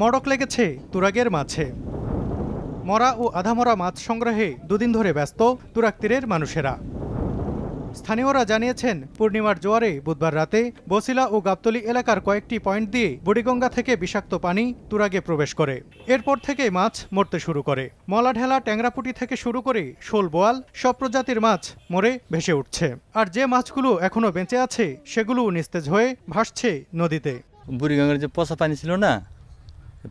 মড়ক লেগেছে তুরাগের মাছে মরা ও আধামরা মাছ সংগ্রহে দুদিন ধরে ব্যস্ত তুরাক তীরের মানুষেরা স্থানীয়রা জানিয়েছেন পূর্ণিমার জোয়ারে বুধবার রাতে বসিলা ও গাবতলি এলাকার কয়েকটি পয়েন্ট দিয়ে বুড়িগঙ্গা থেকে বিষাক্ত পানি তুরাগে প্রবেশ করে এরপর থেকে মাছ মরতে শুরু করে মলা ঢেলা ট্যাংরাপুটি থেকে শুরু করে শোল বোয়াল সব প্রজাতির মাছ মরে ভেসে উঠছে আর যে মাছগুলো এখনো বেঁচে আছে সেগুলোও নিস্তেজ হয়ে ভাসছে নদীতে বুড়িগঙ্গার যে পচা পানি ছিল না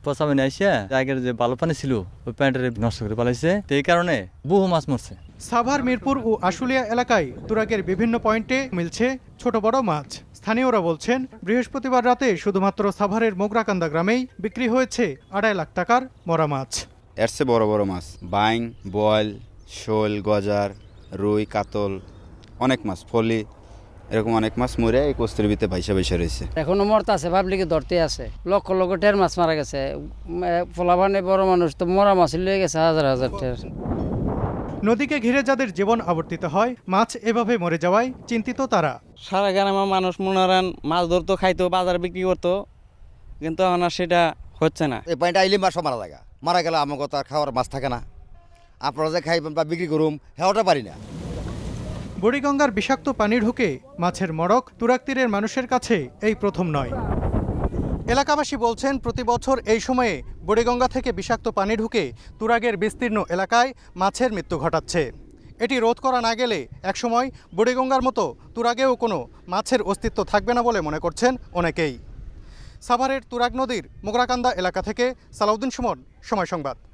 পচামানি আইসা আগের যে ভালো পানি ছিল ওই প্যান্টের নষ্ট করে পালাইছে এই কারণে বহু মাছ মরছে সাভার মিরপুর ও আশুলিয়া এলাকায় তুরাগের বিভিন্ন পয়েন্টে মিলছে ছোট বড় মাছ স্থানীয়রা বলছেন বৃহস্পতিবার রাতে শুধুমাত্র সাভারের মোগরাকান্দা গ্রামেই বিক্রি হয়েছে আড়াই লাখ টাকার মরা মাছ এরছে বড় বড় মাছ বাইং বয়েল শোল গজার রুই কাতল অনেক মাছ ফলি এরকম অনেক মাছ মরে এই কস্তুর ভিতরে ভাইসা ভাইসা রয়েছে এখনো মরতে আছে কি ধরতে আছে লক্ষ লক্ষ টের মাছ মারা গেছে ফলাবানে বড় মানুষ তো মরা মাছ লিয়ে গেছে হাজার হাজার টের নদীকে ঘিরে যাদের জীবন আবর্তিত হয় মাছ এভাবে মরে যাওয়ায় চিন্তিত তারা সারা গ্রামে মানুষ মনারান মাছ ধরতো খাইতো বাজার বিক্রি করতো কিন্তু এখন সেটা হচ্ছে না এই পানিটা আইলে মাছ মারা লাগা মারা গেলে আমার কথা খাওয়ার মাছ থাকে না আপনারা যে খাই বা বিক্রি করুম হেওয়াটা হ্যাঁ, পারি না বুড়িগঙ্গার বিষাক্ত পানি ঢুকে মাছের মড়ক তুরাক তীরের মানুষের কাছে এই প্রথম নয় এলাকাবাসী বলছেন প্রতি বছর এই সময়ে বুড়িগঙ্গা থেকে বিষাক্ত পানি ঢুকে তুরাগের বিস্তীর্ণ এলাকায় মাছের মৃত্যু ঘটাচ্ছে এটি রোধ করা না গেলে একসময় বুড়িগঙ্গার মতো তুরাগেও কোনো মাছের অস্তিত্ব থাকবে না বলে মনে করছেন অনেকেই সাভারের তুরাগ নদীর মোগরাকান্দা এলাকা থেকে সালাউদ্দিন সুমন সময় সংবাদ